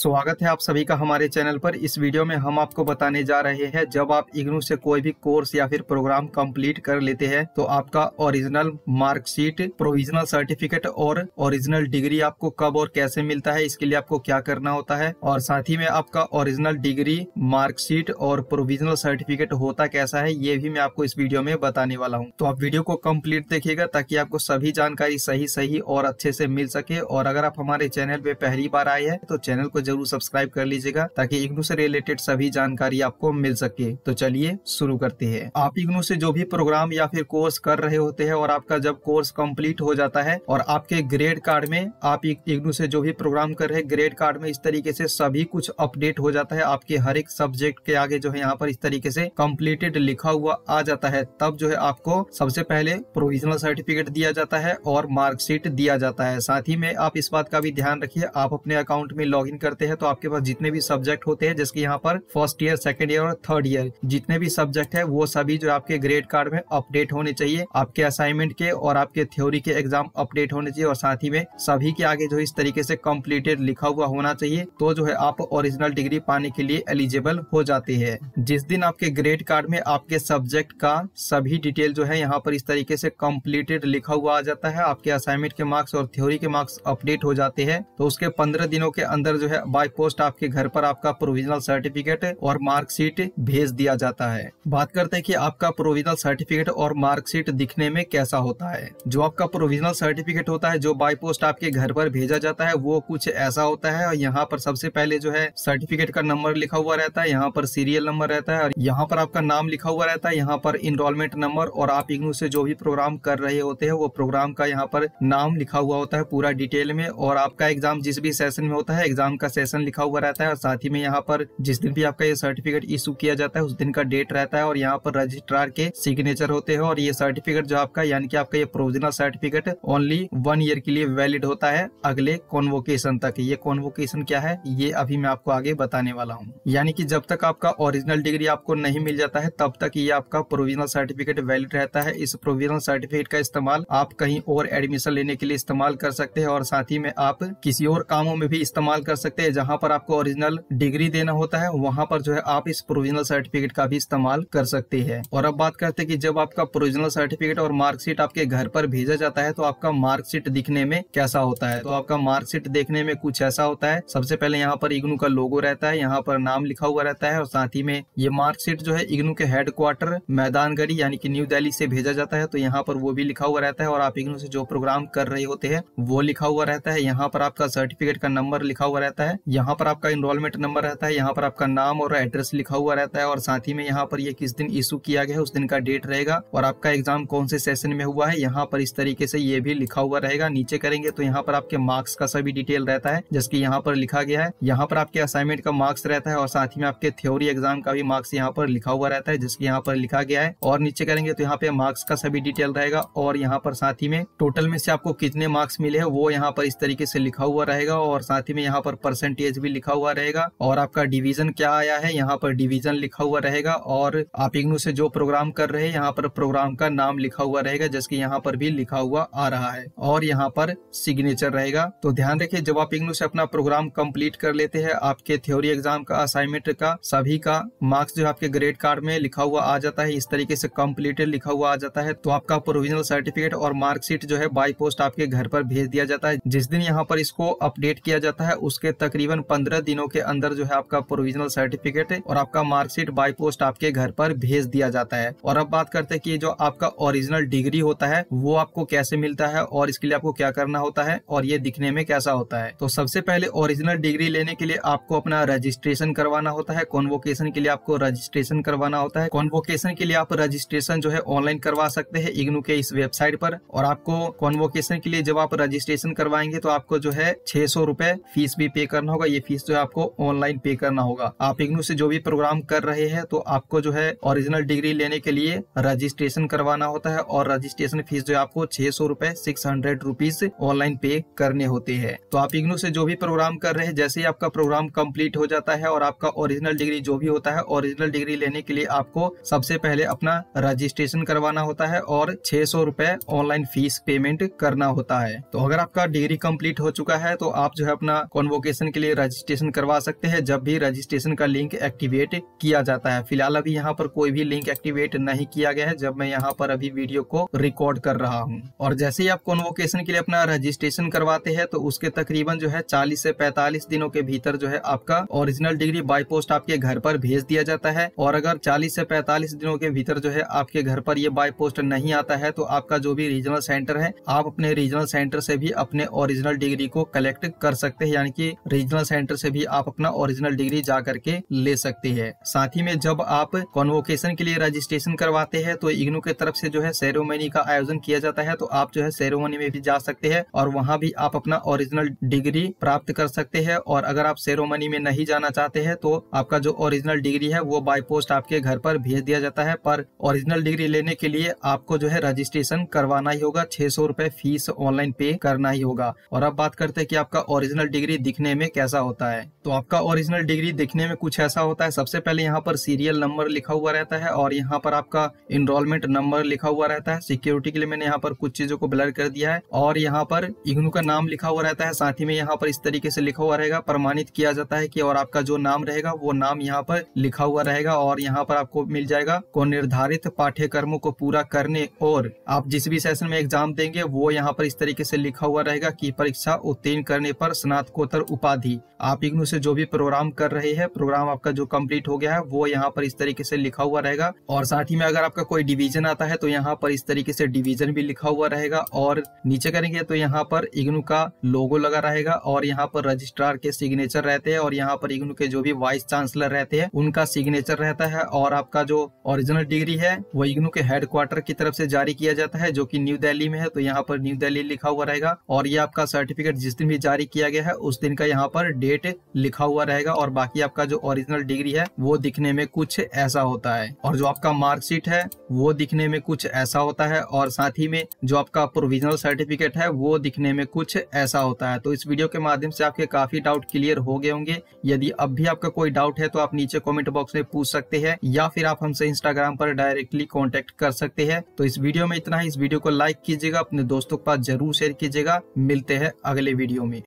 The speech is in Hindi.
स्वागत है आप सभी का हमारे चैनल पर इस वीडियो में हम आपको बताने जा रहे हैं जब आप इग्नू से कोई भी कोर्स या फिर प्रोग्राम कंप्लीट कर लेते हैं तो आपका ओरिजिनल मार्कशीट प्रोविजनल सर्टिफिकेट और ओरिजिनल डिग्री आपको कब और कैसे मिलता है इसके लिए आपको क्या करना होता है और साथ ही में आपका ओरिजिनल डिग्री मार्कशीट और प्रोविजनल सर्टिफिकेट होता कैसा है ये भी मैं आपको इस वीडियो में बताने वाला हूँ तो आप वीडियो को कम्प्लीट देखिएगा ताकि आपको सभी जानकारी सही सही और अच्छे से मिल सके और अगर आप हमारे चैनल पे पहली बार आए हैं तो चैनल को जरूर सब्सक्राइब कर लीजिएगा ताकि इग्नू से रिलेटेड सभी जानकारी आपको मिल सके तो चलिए शुरू करते हैं आप इग्नू से जो भी प्रोग्राम या फिर कोर्स कर रहे होते हैं और आपका जब कोर्स कम्प्लीट हो जाता है और आपके ग्रेड कार्ड में आप इग्नू से जो भी प्रोग्राम कर रहे ग्रेड कार्ड में इस तरीके से सभी कुछ अपडेट हो जाता है आपके हर एक सब्जेक्ट के आगे जो है यहाँ पर इस तरीके से कम्प्लीटेड लिखा हुआ आ जाता है तब जो है आपको सबसे पहले प्रोविजनल सर्टिफिकेट दिया जाता है और मार्कशीट दिया जाता है साथ ही में आप इस बात का भी ध्यान रखिए आप अपने अकाउंट में लॉग करते करते हैं तो आपके पास जितने भी सब्जेक्ट होते हैं जैसे यहाँ पर फर्स्ट ईयर सेकेंड ईयर और थर्ड ईयर जितने भी सब्जेक्ट है वो सभी जो आपके ग्रेड कार्ड में अपडेट होने चाहिए आपके असाइनमेंट के और आपके थ्योरी के एग्जाम अपडेट होने चाहिए और साथ ही में सभी के आगे जो इस तरीके से कम्प्लीटेड लिखा हुआ होना चाहिए तो जो है आप ओरिजिनल डिग्री पाने के लिए एलिजिबल हो जाते हैं जिस दिन आपके ग्रेड कार्ड में आपके सब्जेक्ट का सभी डिटेल जो है यहाँ पर इस तरीके से कम्प्लीटेड लिखा हुआ आ जाता है आपके असाइनमेंट के मार्क्स और थ्योरी के मार्क्स अपडेट हो जाते हैं तो उसके पंद्रह दिनों के अंदर जो है बाय पोस्ट आपके घर पर आपका प्रोविजनल सर्टिफिकेट और मार्कशीट भेज दिया जाता है बात करते हैं कि आपका प्रोविजनल सर्टिफिकेट और मार्कशीट दिखने में कैसा होता है जो आपका प्रोविजनल सर्टिफिकेट होता है जो बाय पोस्ट आपके घर पर भेजा जाता है वो कुछ ऐसा होता है और यहाँ पर सबसे पहले जो है सर्टिफिकेट का नंबर लिखा हुआ रहता है यहाँ पर सीरियल नंबर रहता है और यहाँ पर आपका नाम लिखा हुआ रहता है यहाँ पर इनरोलमेंट नंबर और आप इग्नू से जो भी प्रोग्राम कर रहे होते हैं वो प्रोग्राम का यहाँ पर नाम लिखा हुआ होता है पूरा डिटेल में और आपका एग्जाम जिस भी सेशन में होता है एग्जाम का सेशन लिखा हुआ रहता है और साथ ही में यहाँ पर जिस दिन भी आपका ये सर्टिफिकेट इशू किया जाता है उस दिन का डेट रहता है और यहाँ पर रजिस्ट्रार के सिग्नेचर होते हैं और ये सर्टिफिकेट जो आपका यानी कि आपका ये provisional certificate only one year के लिए वैलिड होता है अगले कॉन्वोकेशन तक ये कॉन्वोकेशन क्या है ये अभी मैं आपको आगे बताने वाला हूँ यानी कि जब तक आपका ओरिजिनल डिग्री आपको नहीं मिल जाता है तब तक ये आपका प्रोविजनल सर्टिफिकेट वैलिड रहता है इस प्रोविजनल सर्टिफिकेट का इस्तेमाल आप कहीं और एडमिशन लेने के लिए इस्तेमाल कर सकते हैं और साथ ही में आप किसी और कामों में भी इस्तेमाल कर सकते हैं है जहां पर आपको ओरिजिनल डिग्री देना होता है वहां पर जो है आप इस प्रोविजनल सर्टिफिकेट का भी इस्तेमाल कर सकते हैं और अब बात करते हैं कि जब आपका प्रोविजनल सर्टिफिकेट और मार्कशीट आपके घर पर भेजा जाता है तो आपका मार्कशीट दिखने में कैसा होता है तो आपका मार्कशीट देखने में कुछ ऐसा होता है सबसे पहले यहाँ पर इग्नू का लोगो रहता है यहाँ पर नाम लिखा हुआ रहता है और साथ ही में ये मार्कशीट जो है इग्नू के हेडक्वार्टर मैदानगढ़ी यानी कि न्यू दिल्ली से भेजा जाता है तो यहाँ पर वो भी लिखा हुआ रहता है और आप इग्नू से जो प्रोग्राम कर रहे होते हैं वो लिखा हुआ रहता है यहाँ पर आपका सर्टिफिकेट का नंबर लिखा हुआ रहता है यहाँ पर आपका इनरोलमेंट नंबर रहता है यहाँ पर आपका नाम और एड्रेस लिखा हुआ रहता है और साथ ही में यहाँ पर ये किस दिन इशू किया गया है उस दिन का डेट रहेगा और आपका एग्जाम कौन से सेशन में हुआ है यहाँ पर इस तरीके से ये भी लिखा हुआ रहेगा नीचे करेंगे तो यहाँ पर आपके मार्क्स का सभी डिटेल रहता है जिसके यहाँ पर लिखा गया है यहाँ पर आपके असाइनमेंट का मार्क्स रहता है और साथ ही में आपके थ्योरी एग्जाम का भी मार्क्स यहाँ पर लिखा हुआ रहता है जिसके यहाँ पर लिखा गया है और नीचे करेंगे तो यहाँ पे मार्क्स का सभी डिटेल रहेगा और यहाँ पर साथ ही में टोटल में से आपको कितने मार्क्स मिले हैं वो यहाँ पर इस तरीके से लिखा हुआ रहेगा और साथ ही में यहाँ पर परसेंट परसेंटेज भी लिखा हुआ रहेगा और आपका डिवीजन क्या आया है यहाँ पर डिवीजन लिखा हुआ रहेगा और आप इग्नू से जो प्रोग्राम कर रहे हैं यहाँ पर प्रोग्राम का नाम लिखा हुआ रहेगा जैसे यहाँ पर भी लिखा हुआ आ रहा है और यहाँ पर सिग्नेचर रहेगा तो ध्यान रखिये जब आप इग्नू से अपना प्रोग्राम कम्प्लीट कर लेते हैं आपके थ्योरी एग्जाम का असाइनमेंट का सभी का मार्क्स जो आपके ग्रेड कार्ड में लिखा हुआ आ जाता है इस तरीके से कम्प्लीटेड लिखा हुआ आ जाता है तो आपका प्रोविजनल सर्टिफिकेट और मार्कशीट जो है बाई पोस्ट आपके घर पर भेज दिया जाता है जिस दिन यहाँ पर इसको अपडेट किया जाता है उसके तक तकरीबन पंद्रह दिनों के अंदर जो है आपका प्रोविजनल सर्टिफिकेट और आपका मार्कशीट बाई पोस्ट आपके घर पर भेज दिया जाता है और अब बात करते हैं कि जो आपका ओरिजिनल डिग्री होता है वो आपको कैसे मिलता है और इसके लिए आपको क्या करना होता है और ये दिखने में कैसा होता है तो सबसे पहले ओरिजिनल डिग्री लेने के लिए आपको अपना रजिस्ट्रेशन करवाना होता है कॉन्वोकेशन के लिए आपको रजिस्ट्रेशन करवाना होता है कॉन्वोकेशन के लिए आप रजिस्ट्रेशन जो है ऑनलाइन करवा सकते हैं इग्नू के इस वेबसाइट पर और आपको कॉन्वोकेशन के लिए जब आप रजिस्ट्रेशन करवाएंगे तो आपको जो है छह सौ फीस भी पे कर करना होगा ये फीस जो है आपको ऑनलाइन पे करना होगा आप इग्नू से जो भी प्रोग्राम कर रहे हैं तो आपको जो है ओरिजिनल डिग्री लेने के लिए रजिस्ट्रेशन करवाना होता है और रजिस्ट्रेशन फीस जो है आपको छह सौ रूपए सिक्स हंड्रेड रुपीज ऑनलाइन पे करने होते हैं तो आप इग्नू से जो भी प्रोग्राम कर रहे हैं जैसे ही आपका प्रोग्राम कम्प्लीट हो जाता है और आपका ओरिजिनल डिग्री जो भी होता है ओरिजिनल डिग्री लेने के लिए आपको सबसे पहले अपना रजिस्ट्रेशन करवाना होता है और छह सौ रूपए ऑनलाइन फीस पेमेंट करना होता है तो अगर आपका डिग्री कम्प्लीट हो चुका है तो आप जो है अपना कॉन्वोकेशन रजिस्ट्रेशन के लिए रजिस्ट्रेशन करवा सकते हैं जब भी रजिस्ट्रेशन का लिंक एक्टिवेट किया जाता है फिलहाल अभी यहाँ पर कोई भी लिंक एक्टिवेट नहीं किया गया है जब मैं यहाँ पर अभी वीडियो को रिकॉर्ड कर रहा हूँ और जैसे ही आप कॉन्वोकेशन के लिए अपना रजिस्ट्रेशन करवाते हैं तो उसके तकरीबन जो है चालीस से पैतालीस दिनों के भीतर जो है आपका ओरिजिनल डिग्री बाई पोस्ट आपके घर पर भेज दिया जाता है और अगर चालीस से पैंतालीस दिनों के भीतर जो है आपके घर पर ये बाई पोस्ट नहीं आता है तो आपका जो भी रीजनल सेंटर है आप अपने रीजनल सेंटर से भी अपने ओरिजिनल डिग्री को कलेक्ट कर सकते हैं यानी कि रीजनल सेंटर से भी आप अपना ओरिजिनल डिग्री जा करके ले सकते हैं साथ ही में जब आप कॉन्वोकेशन के लिए रजिस्ट्रेशन करवाते हैं तो इग्नू के तरफ से जो है सेरोमनी का आयोजन किया जाता है तो आप जो है सेरोमनी में भी जा सकते हैं और वहाँ भी आप अपना ओरिजिनल डिग्री प्राप्त कर सकते हैं और अगर आप सेरोमनी में नहीं जाना चाहते हैं तो आपका जो ओरिजिनल डिग्री है वो बाई पोस्ट आपके घर पर भेज दिया जाता है पर ओरिजिनल डिग्री लेने के लिए आपको जो है रजिस्ट्रेशन करवाना ही होगा छह सौ फीस ऑनलाइन पे करना ही होगा और अब बात करते हैं कि आपका ओरिजिनल डिग्री दिखने में में कैसा होता है तो आपका ओरिजिनल डिग्री दिखने में कुछ ऐसा होता है सबसे पहले यहाँ पर सीरियल नंबर लिखा हुआ रहता है और यहाँ पर आपका इनरोलमेंट नंबर लिखा हुआ रहता है सिक्योरिटी के लिए मैंने यहाँ पर कुछ चीजों को ब्लर कर दिया है और यहाँ पर इग्नू का नाम लिखा हुआ रहता है साथ ही में यहाँ पर इस तरीके से लिखा हुआ रहेगा प्रमाणित किया जाता है की और आपका जो नाम रहेगा वो नाम यहाँ पर लिखा हुआ रहेगा और यहाँ पर आपको मिल जाएगा को निर्धारित पाठ्यक्रमों को पूरा करने और आप जिस भी सेशन में एग्जाम देंगे वो यहाँ पर इस तरीके से लिखा हुआ रहेगा की परीक्षा उत्तीर्ण करने पर स्नातकोत्तर उपाधि बाद ही आप इग्नू से जो भी प्रोग्राम कर रहे हैं प्रोग्राम आपका जो कंप्लीट हो गया है वो यहाँ पर इस तरीके से लिखा हुआ रहेगा और साथ ही में अगर आपका कोई डिवीजन आता है तो यहाँ पर इस तरीके से डिवीजन भी लिखा हुआ रहेगा और नीचे करेंगे तो यहाँ पर इग्नू का लोगो लगा रहेगा और यहाँ पर रजिस्ट्रार के सिग्नेचर रहते हैं और यहाँ पर इग्नू के जो भी वाइस चांसलर रहते हैं उनका सिग्नेचर रहता है और आपका जो ओरिजिनल डिग्री है वो इग्नू के हेडक्वार्टर की तरफ से जारी किया जाता है जो की न्यू दिल्ली में है तो यहाँ पर न्यू दिल्ली लिखा हुआ रहेगा और ये आपका सर्टिफिकेट जिस दिन भी जारी किया गया है उस दिन का यहाँ यहाँ पर डेट लिखा हुआ रहेगा और बाकी आपका जो ओरिजिनल डिग्री है वो दिखने में कुछ ऐसा होता है और जो आपका मार्कशीट है वो दिखने में कुछ ऐसा होता है और साथ ही में जो आपका प्रोविजनल सर्टिफिकेट है वो दिखने में कुछ ऐसा होता है तो इस वीडियो के माध्यम से आपके काफी डाउट क्लियर हो गए होंगे यदि अब भी आपका कोई डाउट है तो आप नीचे कॉमेंट बॉक्स में पूछ सकते हैं या फिर आप हमसे इंस्टाग्राम पर डायरेक्टली कॉन्टेक्ट कर सकते हैं तो इस वीडियो में इतना ही इस वीडियो को लाइक कीजिएगा अपने दोस्तों के पास जरूर शेयर कीजिएगा मिलते हैं अगले वीडियो में